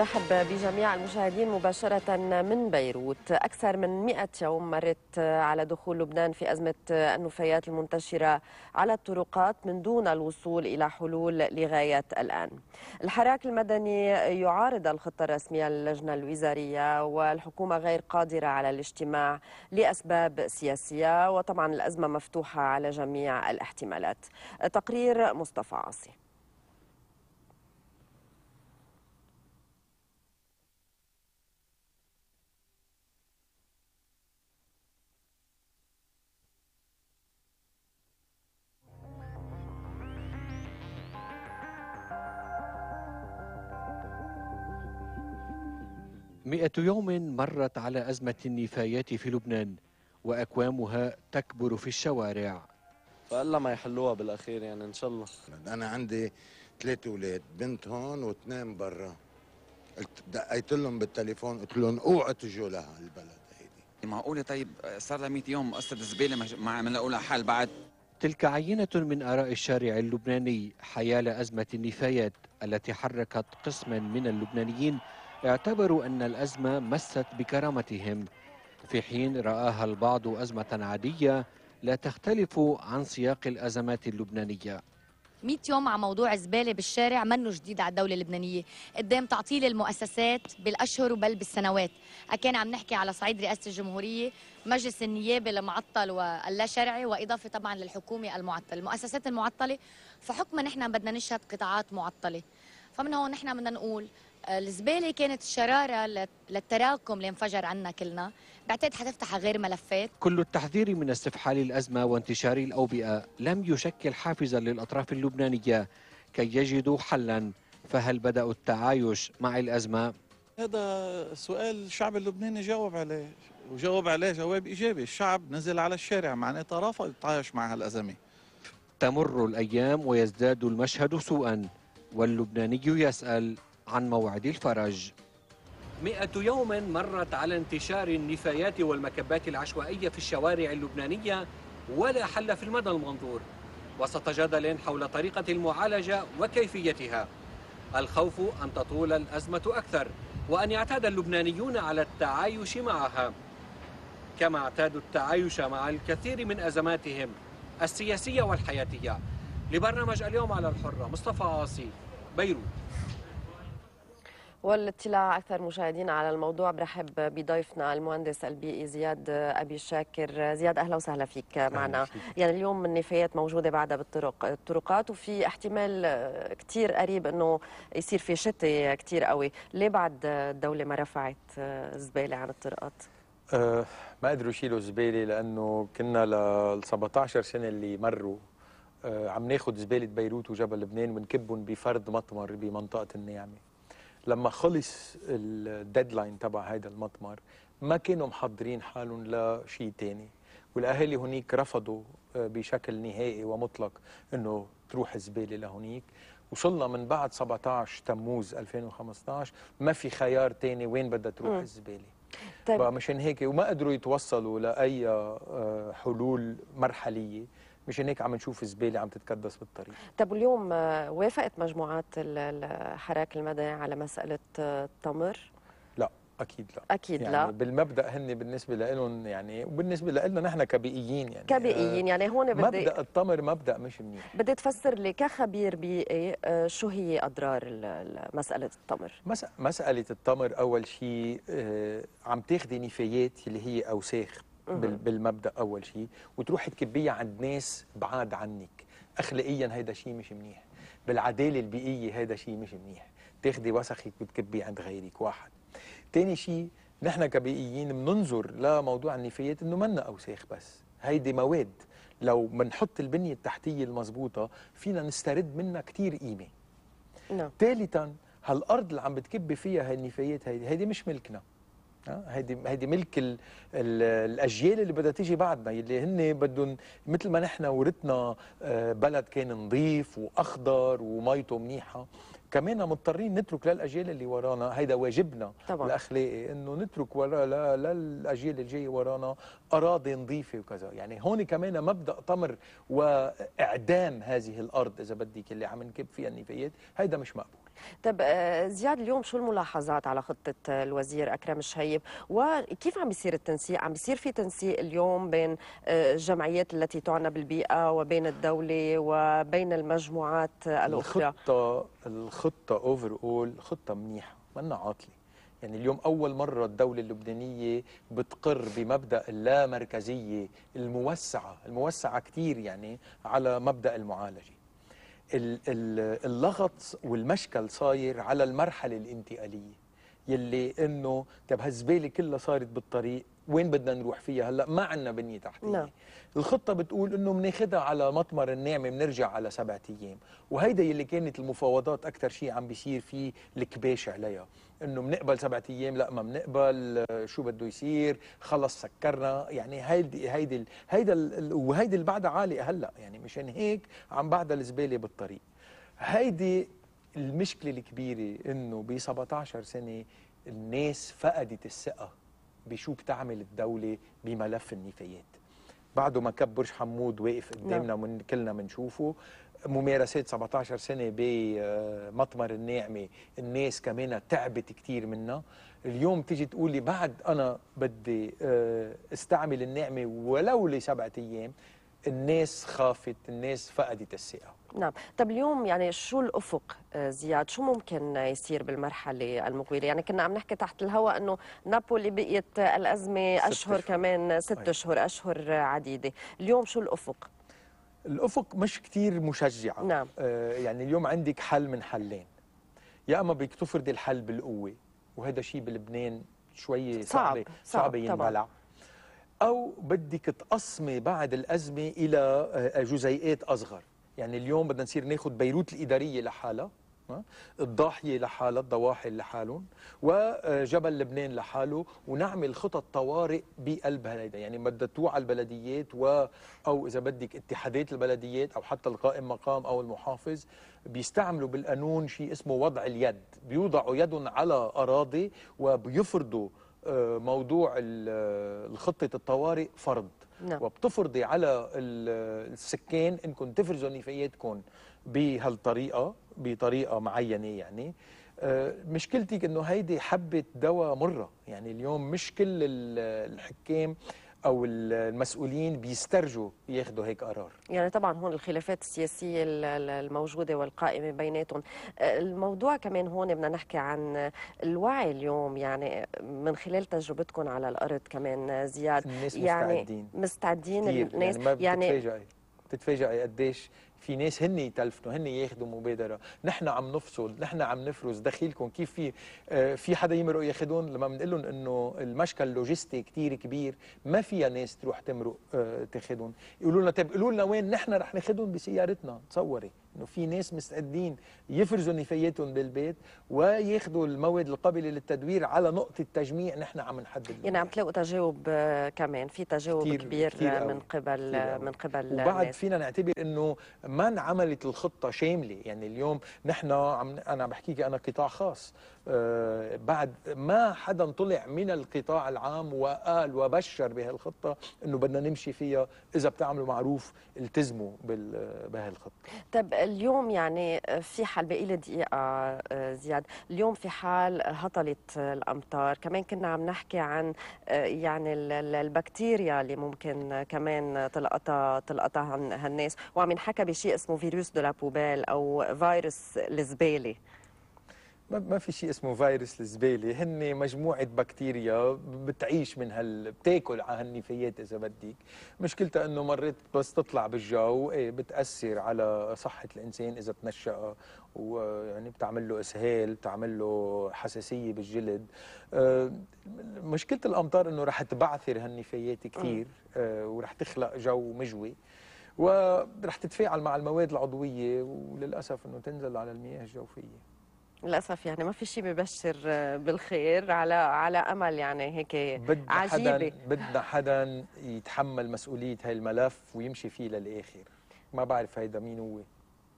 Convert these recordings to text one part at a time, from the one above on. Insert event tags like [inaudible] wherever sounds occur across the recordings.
نرحب بجميع المشاهدين مباشرة من بيروت أكثر من 100 يوم مرت على دخول لبنان في أزمة النفايات المنتشرة على الطرقات من دون الوصول إلى حلول لغاية الآن الحراك المدني يعارض الخطة الرسمية للجنة الوزارية والحكومة غير قادرة على الاجتماع لأسباب سياسية وطبعا الأزمة مفتوحة على جميع الاحتمالات تقرير مصطفى عاصي مئة يوم مرت على أزمة النفايات في لبنان وأكوامها تكبر في الشوارع فألا ما يحلوها بالأخير يعني إن شاء الله أنا عندي ثلاث أولاد بنت هون واثنين برا دقيت لهم بالتليفون قلت لهم اوعوا تجوا لهالبلد هيدي معقولة طيب صار لها 100 يوم قصة الزبالة ما عم لها حل بعد تلك عينة من آراء الشارع اللبناني حيال أزمة النفايات التي حركت قسما من اللبنانيين اعتبروا أن الأزمة مست بكرامتهم في حين رآها البعض أزمة عادية لا تختلف عن سياق الأزمات اللبنانية 100 يوم على موضوع زبالة بالشارع منه جديد على الدولة اللبنانية قدام تعطيل المؤسسات بالأشهر بل بالسنوات أكان عم نحكي على صعيد رئاسة الجمهورية مجلس النيابة المعطل واللا شرعي وإضافة طبعا للحكومة المعطلة المؤسسات المعطلة فحكما نحن بدنا نشهد قطاعات معطلة فمن هون نحن بدنا نقول الزباله كانت الشراره للتراكم اللي انفجر عنا كلنا بعتقد حتفتح غير ملفات كل التحذير من استفحال الازمه وانتشار الاوبئه لم يشكل حافزا للاطراف اللبنانيه كي يجدوا حلا فهل بداوا التعايش مع الازمه هذا سؤال الشعب اللبناني جاوب عليه وجاوب عليه جواب ايجابي الشعب نزل على الشارع معناتها رافض يتعايش مع هالازمه تمر الايام ويزداد المشهد سوءا واللبناني يسال عن موعد الفرج مئة يوم مرت على انتشار النفايات والمكبات العشوائية في الشوارع اللبنانية ولا حل في المدى المنظور وسط جدل حول طريقة المعالجة وكيفيتها الخوف أن تطول الأزمة أكثر وأن يعتاد اللبنانيون على التعايش معها كما اعتادوا التعايش مع الكثير من أزماتهم السياسية والحياتية لبرنامج اليوم على الحرة مصطفى عاصي بيروت والاطلاع اكثر مشاهدينا على الموضوع برحب بضيفنا المهندس البيئي زياد ابي شاكر زياد اهلا وسهلا فيك معنا يعني اليوم النفايات موجوده بعدها بالطرق الطرقات وفي احتمال كثير قريب انه يصير في شتي كثير قوي ليه بعد الدوله ما رفعت الزباله عن الطرقات أه ما قدروا يشيلوا الزباله لانه كنا ل 17 سنه اللي مروا أه عم ناخذ زباله بيروت وجبل لبنان ونكبهم بفرد مطمر بمنطقه النعمه لما خلص الديدلاين تبع هذا المطمر ما كانوا محضرين حالهم لشيء تاني والاهالي هنيك رفضوا آه، بشكل نهائي ومطلق انه تروح زباله لهنيك وصلنا من بعد 17 تموز 2015 ما في خيار تاني وين بدها تروح الزباله طيب. مشان هيك وما قدروا يتوصلوا لاي آه، حلول مرحليه مش هيك عم نشوف زباله عم تتكدس بالطريق طب واليوم آه، وافقت مجموعات الحراك المدني على مساله آه، التمر لا اكيد لا اكيد يعني لا بالمبدا هن بالنسبه لهم يعني وبالنسبه لنا نحن كبيئيين يعني كبيئيين يعني هون بدي مبدا التمر مبدا مش منيح بدي تفسر لي كخبير بيئي آه، شو هي اضرار مساله التمر مساله التمر اول شيء عم تاخذي نفايات اللي هي اوساخ بالمبدا اول شيء وتروح تكبيه عند ناس بعاد عنك اخلاقيا هيدا شيء مش منيح بالعداله البيئيه هيدا شيء مش منيح تاخدي وسخك وتكبيه عند غيرك واحد تاني شيء نحن كبيئيين بننظر لموضوع النفايات انه منا اوساخ بس هيدي مواد لو بنحط البنيه التحتيه المضبوطه فينا نسترد منها كثير قيمه نعم ثالثا هالارض اللي عم بتكبي فيها هالنفايات هيدي هيدي مش ملكنا آه، هيدي هيدي ملك الـ الـ الاجيال اللي بدها تيجي بعدنا اللي هن بدهم مثل ما نحن ورثنا آه، بلد كان نظيف واخضر وميته منيحه كمان مضطرين نترك للاجيال اللي ورانا هيدا واجبنا طبعا. الاخلاقي انه نترك ورا للاجيال الجايه ورانا اراضي نظيفه وكذا يعني هون كمان مبدا طمر واعدام هذه الارض اذا بدك اللي عم نكب فيها النفايات هيدا مش مقبول طب آه، زياد اليوم شو الملاحظات على خطة آه، الوزير أكرم الشهيب وكيف عم بيصير التنسيق عم بيصير في تنسيق اليوم بين آه، الجمعيات التي تعنى بالبيئة وبين الدولة وبين المجموعات الأخرى الخطة الخطة أوفر أول خطة منيحة منا عاطلة يعني اليوم أول مرة الدولة اللبنانية بتقر بمبدأ اللامركزية الموسعة الموسعة كتير يعني على مبدأ المعالجة اللغط والمشكل صاير على المرحله الانتقاليه يلي انه طيب هالزباله كلها صارت بالطريق وين بدنا نروح فيها هلا ما عندنا بنيه تحتيه نعم. الخطه بتقول انه بناخذها على مطمر النعمه بنرجع على سبعة ايام وهيدا يلي كانت المفاوضات اكثر شيء عم بيصير فيه الكباش عليها انه بنقبل سبعة ايام لا ما بنقبل شو بده يصير خلص سكرنا يعني هيدي هيدي هيدا وهيدي اللي بعدها عالقه هلا يعني مشان هيك عم بعدها الزباله بالطريق هيدي المشكله الكبيره انه ب 17 سنه الناس فقدت الثقه بشو بتعمل الدوله بملف النفايات بعده ما كب برج حمود واقف قدامنا نعم. من كلنا بنشوفه ممارسات 17 سنه بمطمر آه، الناعمه الناس كمان تعبت كثير منها اليوم تيجي تقول لي بعد انا بدي آه، استعمل الناعمة ولو لسبعه ايام الناس خافت الناس فقدت الثقة نعم طب اليوم يعني شو الأفق آه، زياد شو ممكن يصير بالمرحلة المقبلة يعني كنا عم نحكي تحت الهواء أنه نابولي بقيت الأزمة أشهر كمان ست طيب. أشهر أشهر عديدة اليوم شو الأفق الأفق مش كثير مشجعة نعم. آه يعني اليوم عندك حل من حلين يا أما بدك تفرضي الحل بالقوة وهذا شيء بلبنان شوي صعب صعب, صعب ينبلع طبعا. أو بدك تقسمي بعد الأزمة إلى آه، جزيئات أصغر يعني اليوم بدنا نصير ناخد بيروت الإدارية لحالها آه، الضاحية لحالها الضواحي لحالهم وجبل لبنان لحاله ونعمل خطط طوارئ بقلب هيدا يعني بدها توعى البلديات و أو إذا بدك اتحادات البلديات أو حتى القائم مقام أو المحافظ بيستعملوا بالقانون شيء اسمه وضع اليد بيوضعوا يدهم على أراضي وبيفرضوا آه، موضوع آه، خطه الطوارئ فرض نعم. وبتفرضي على آه، السكان انكم تفرزوا نفاياتكم بهالطريقه بطريقه معينه يعني مشكلتك انه هيدي حبه دواء مره يعني اليوم مش كل الحكام او المسؤولين بيسترجوا ياخذوا هيك قرار يعني طبعا هون الخلافات السياسيه الموجوده والقائمه بيناتهم آه، الموضوع كمان هون بدنا نحكي عن الوعي اليوم يعني من خلال تجربتكم على الارض كمان آه، زياد الناس يعني مستعدين مستعدين الناس يعني, ما يعني بتتفاجئي قديش في ناس هن يتلفتوا هن ياخذوا مبادره نحن عم نفصل نحن عم نفرز دخيلكم كيف في آه، في حدا يمرق ياخذون لما بنقول لهم انه المشكل اللوجستي كثير كبير ما فيها ناس تروح تمرق آه، تاخذهم يقولوا لنا طيب قولوا لنا وين نحن رح ناخذهم بسيارتنا تصوري انه في ناس مستعدين يفرزوا نفاياتهم بالبيت وياخذوا المواد القابله للتدوير على نقطه تجميع نحن عم نحدد يعني عم تلاقوا تجاوب آه، كمان في تجاوب كتير كبير كتير من قبل كتير من قبل وبعد الناس. فينا نعتبر انه ما انعملت الخطه شامله يعني اليوم نحن عم انا عم بحكيك انا قطاع خاص آه، بعد ما حدا طلع من القطاع العام وقال وبشر بهالخطة أنه بدنا نمشي فيها إذا بتعملوا معروف التزموا بهالخطة طب اليوم يعني في حال بقي لي دقيقة آه، زياد اليوم في حال هطلت الأمطار كمان كنا عم نحكي عن آه، يعني البكتيريا اللي ممكن كمان تلقطها تلقطها هالناس وعم ينحكى بشيء اسمه فيروس دو أو فيروس الزبالة ما في شيء اسمه فيروس الزباله هن مجموعه بكتيريا بتعيش من هال بتاكل على هالنفايات اذا بدك مشكلتها انه مرات بس تطلع بالجو ايه بتاثر على صحه الانسان اذا تنشأ ويعني بتعمل له اسهال بتعمل له حساسيه بالجلد آه، مشكله الامطار انه رح تبعثر هالنفايات كثير آه، ورح تخلق جو مجوي ورح تتفاعل مع المواد العضويه وللاسف انه تنزل على المياه الجوفيه للاسف يعني ما في شيء ببشر بالخير على على امل يعني هيك عجيبه بدنا حدا يتحمل مسؤوليه هاي الملف ويمشي فيه للاخر ما بعرف هيدا مين هو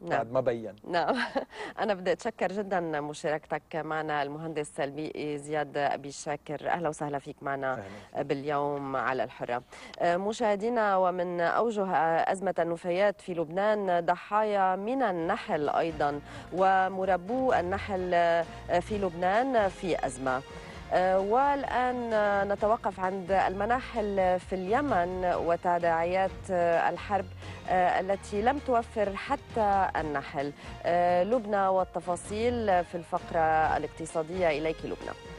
نعم. بعد ما بين نعم [laughs] أنا بدي أتشكر جدا مشاركتك معنا المهندس البيئي زياد أبي شاكر أهلا وسهلا فيك معنا أهلا. باليوم على الحرة أه، مشاهدينا ومن أوجه أزمة النفايات في لبنان ضحايا من النحل أيضا ومربو النحل في لبنان في أزمة آه، والآن نتوقف عند المناحل في اليمن وتداعيات آه، الحرب آه، التي لم توفر حتى النحل لبنى والتفاصيل في الفقرة الاقتصادية إليك لبنى